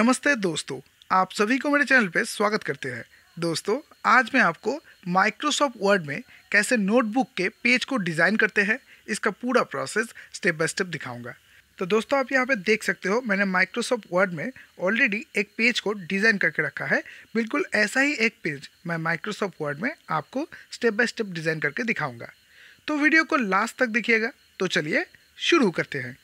नमस्ते दोस्तों आप सभी को मेरे चैनल पर स्वागत करते हैं दोस्तों आज मैं आपको माइक्रोसॉफ्ट वर्ड में कैसे नोटबुक के पेज को डिज़ाइन करते हैं इसका पूरा प्रोसेस स्टेप बाय स्टेप दिखाऊंगा तो दोस्तों आप यहाँ पे देख सकते हो मैंने माइक्रोसॉफ्ट वर्ड में ऑलरेडी एक पेज को डिज़ाइन करके रखा है बिल्कुल ऐसा ही एक पेज मैं माइक्रोसॉफ्ट वर्ड में आपको स्टेप बाय स्टेप डिज़ाइन करके दिखाऊँगा तो वीडियो को लास्ट तक दिखिएगा तो चलिए शुरू करते हैं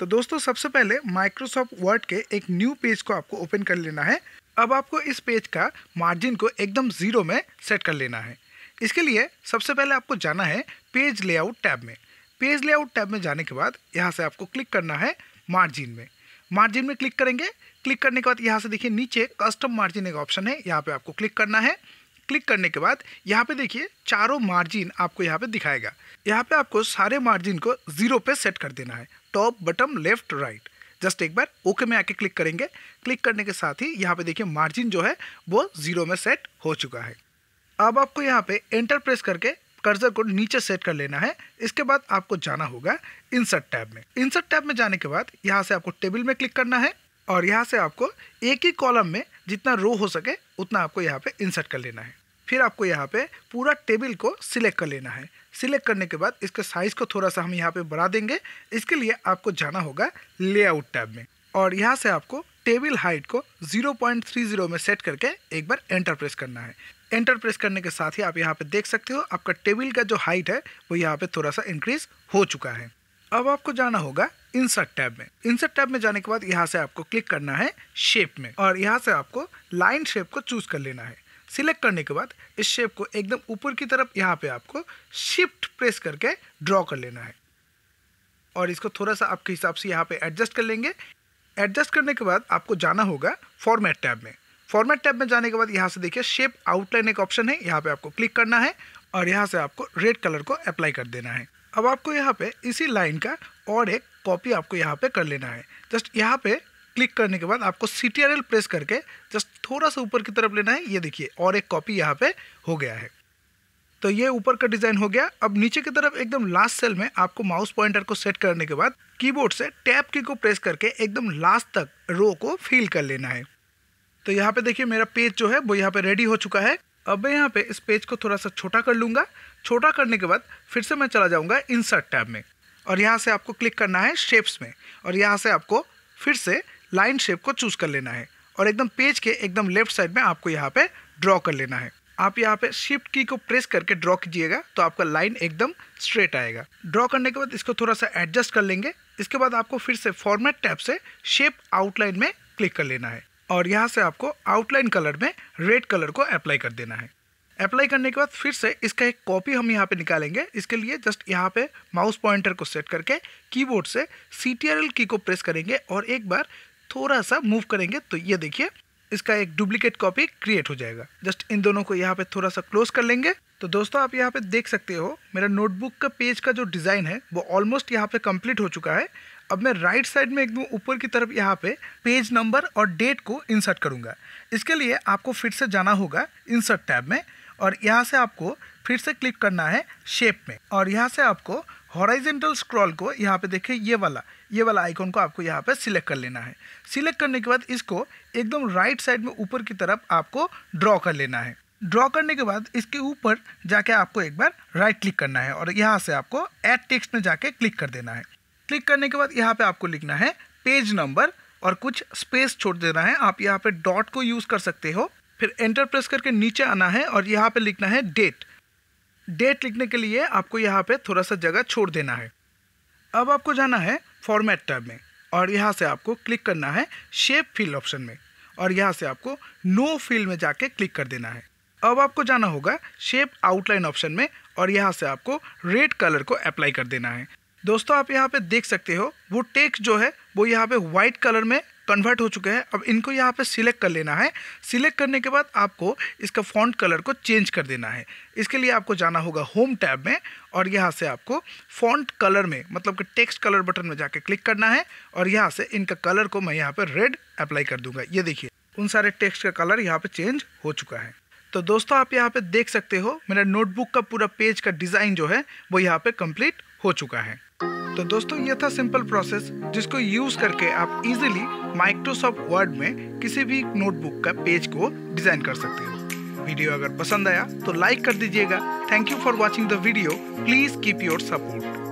तो दोस्तों सबसे पहले माइक्रोसॉफ्ट वर्ड के एक न्यू पेज को आपको ओपन कर लेना है अब आपको इस पेज का मार्जिन को एकदम ज़ीरो में सेट कर लेना है इसके लिए सबसे पहले आपको जाना है पेज लेआउट टैब में पेज लेआउट टैब में जाने के बाद यहाँ से आपको क्लिक करना है मार्जिन में मार्जिन में क्लिक करेंगे क्लिक करने के बाद यहाँ से देखिए नीचे कस्टम मार्जिन एक ऑप्शन है यहाँ पे आपको क्लिक करना है क्लिक करने के बाद यहाँ पे देखिए चारों मार्जिन आपको यहाँ पे दिखाएगा यहाँ पे आपको सारे मार्जिन को जीरो पे सेट कर देना है top bottom left right just एक बार ओके में आके क्लिक करेंगे क्लिक करने के साथ ही यहाँ पे देखिए मार्जिन जो है वो जीरो में सेट हो चुका है अब आपको यहाँ पे एंटर प्रेस करके कर्जर को नीचे सेट कर लेना है इसके बाद आपको जाना होगा इंसर्ट टैब में इंसर्ट टैब में जाने के बाद यहाँ से आपको टेबल में क्लिक करना है और यहाँ से आपको एक ही कॉलम में जितना रो हो सके उतना आपको यहाँ पे इंसर्ट कर लेना है फिर आपको यहाँ पे पूरा टेबल को सिलेक्ट कर लेना है सिलेक्ट करने के बाद इसके साइज़ को थोड़ा सा हम यहाँ पे बढ़ा देंगे इसके लिए आपको जाना होगा लेआउट टैब में और यहाँ से आपको टेबल हाइट को 0.30 में सेट करके एक बार एंटर प्रेस करना है एंटर प्रेस करने के साथ ही आप यहाँ पे देख सकते हो आपका टेबल का जो हाइट है वो यहाँ पे थोड़ा सा इंक्रीज हो चुका है अब आपको जाना होगा इंसर्ट टैब में इंसर्ट टैब में जाने के बाद यहाँ से आपको क्लिक करना है शेप में और यहाँ से आपको लाइन शेप को चूज कर लेना है सिलेक्ट करने के बाद इस शेप को एकदम ऊपर की तरफ यहाँ पे आपको शिफ्ट प्रेस करके ड्रॉ कर लेना है और इसको थोड़ा सा आपके हिसाब से यहाँ पे एडजस्ट कर लेंगे एडजस्ट करने के बाद आपको जाना होगा फॉर्मेट टैब में फॉर्मेट टैब में जाने के बाद यहाँ से देखिए शेप आउटलाइन एक ऑप्शन है यहाँ पे आपको क्लिक करना है और यहाँ से आपको रेड कलर को अप्लाई कर देना है अब आपको यहाँ पे इसी लाइन का और एक कॉपी आपको यहाँ पे कर लेना है जस्ट यहाँ पे क्लिक करने के बाद आपको सी प्रेस करके जस्ट थोड़ा सा ऊपर की तरफ लेना है ये देखिए और एक कॉपी यहाँ पे हो गया है तो ये ऊपर का डिज़ाइन हो गया अब नीचे की तरफ एकदम लास्ट सेल में आपको माउस पॉइंटर को सेट करने के बाद कीबोर्ड से टैप की को प्रेस करके एकदम लास्ट तक रो को फिल कर लेना है तो यहाँ पे देखिए मेरा पेज जो है वो यहाँ पे रेडी हो चुका है अब मैं यहाँ पे इस पेज को थोड़ा सा छोटा कर लूँगा छोटा करने के बाद फिर से मैं चला जाऊँगा इंसर्ट टैब में और यहाँ से आपको क्लिक करना है शेप्स में और यहाँ से आपको फिर से लाइन शेप को चूज़ कर लेना है और एकदम पेज के एकदम लेफ्ट साइड में आपको यहाँ पे ड्रॉ कर लेना है आप यहाँ पे शिफ्ट की को प्रेस करके ड्रॉ कीजिएगा तो आपका लाइन एकदम स्ट्रेट आएगा ड्रॉ करने के बाद इसको थोड़ा सा एडजस्ट कर लेंगे इसके बाद आपको फिर से फॉर्मेट टैब से शेप आउटलाइन में क्लिक कर लेना है और यहाँ से आपको आउटलाइन कलर में रेड कलर को अप्लाई कर देना है अप्लाई करने के बाद फिर से इसका एक कॉपी हम यहाँ पे निकालेंगे इसके लिए जस्ट यहाँ पे माउस पॉइंटर को सेट करके कीबोर्ड से सी टी आर एल की को प्रेस करेंगे और एक बार थोड़ा सा मूव करेंगे तो ये देखिए इसका एक डुप्लीकेट कॉपी क्रिएट हो जाएगा जस्ट इन दोनों को यहाँ पे थोड़ा सा क्लोज कर लेंगे तो दोस्तों आप यहाँ पे देख सकते हो मेरा नोटबुक का पेज का जो डिज़ाइन है वो ऑलमोस्ट यहाँ पे कंप्लीट हो चुका है अब मैं राइट साइड में एकदम ऊपर की तरफ यहाँ पे पेज नंबर और डेट को इंसर्ट करूँगा इसके लिए आपको फिर से जाना होगा इंसर्ट टैब में और यहाँ से आपको फिर से क्लिक करना है शेप में और यहाँ से आपको हॉराइजेंटल स्क्रॉल को यहाँ पे देखिए ये वाला ये वाला आइकॉन को आपको यहाँ पे सिलेक्ट कर लेना है सिलेक्ट करने के बाद इसको एकदम राइट साइड में ऊपर की तरफ आपको ड्रॉ कर लेना है ड्रॉ करने के बाद इसके ऊपर जाके आपको एक बार राइट क्लिक करना है और यहाँ से आपको एड टेक्स्ट में जाके क्लिक कर देना है क्लिक करने के बाद यहाँ पे आपको लिखना है पेज नंबर और कुछ स्पेस छोड़ देना है आप यहाँ पे डॉट को यूज़ कर सकते हो फिर एंटर प्रेस करके नीचे आना है और यहाँ पे लिखना है डेट डेट लिखने के लिए आपको यहाँ पे थोड़ा सा जगह छोड़ देना है अब आपको जाना है फॉर्मेट टैब में और यहाँ से आपको क्लिक करना है शेप फील्ड ऑप्शन में और यहाँ से आपको नो फील्ड में जाके क्लिक कर देना है अब आपको जाना होगा शेप आउटलाइन ऑप्शन में और यहाँ से आपको रेड कलर को अप्लाई कर देना है दोस्तों आप यहाँ पे देख सकते हो वो टेक्स्ट जो है वो यहाँ पे व्हाइट कलर में कन्वर्ट हो चुके हैं अब इनको यहाँ पे सिलेक्ट कर लेना है सिलेक्ट करने के बाद आपको इसका फॉन्ट कलर को चेंज कर देना है इसके लिए आपको जाना होगा होम टैब में और यहाँ से आपको फॉन्ट कलर में मतलब कि टेक्स्ट कलर बटन में जाके क्लिक करना है और यहाँ से इनका कलर को मैं यहाँ पर रेड अप्लाई कर दूंगा ये देखिए उन सारे टेक्स्ट का कलर यहाँ पर चेंज हो चुका है तो दोस्तों आप यहाँ पर देख सकते हो मेरा नोटबुक का पूरा पेज का डिज़ाइन जो है वो यहाँ पर कंप्लीट हो चुका है तो दोस्तों ये था सिंपल प्रोसेस जिसको यूज करके आप इजीली माइक्रोसॉफ्ट वर्ड में किसी भी नोटबुक का पेज को डिजाइन कर सकते हो वीडियो अगर पसंद आया तो लाइक कर दीजिएगा thank you for watching the video please keep your support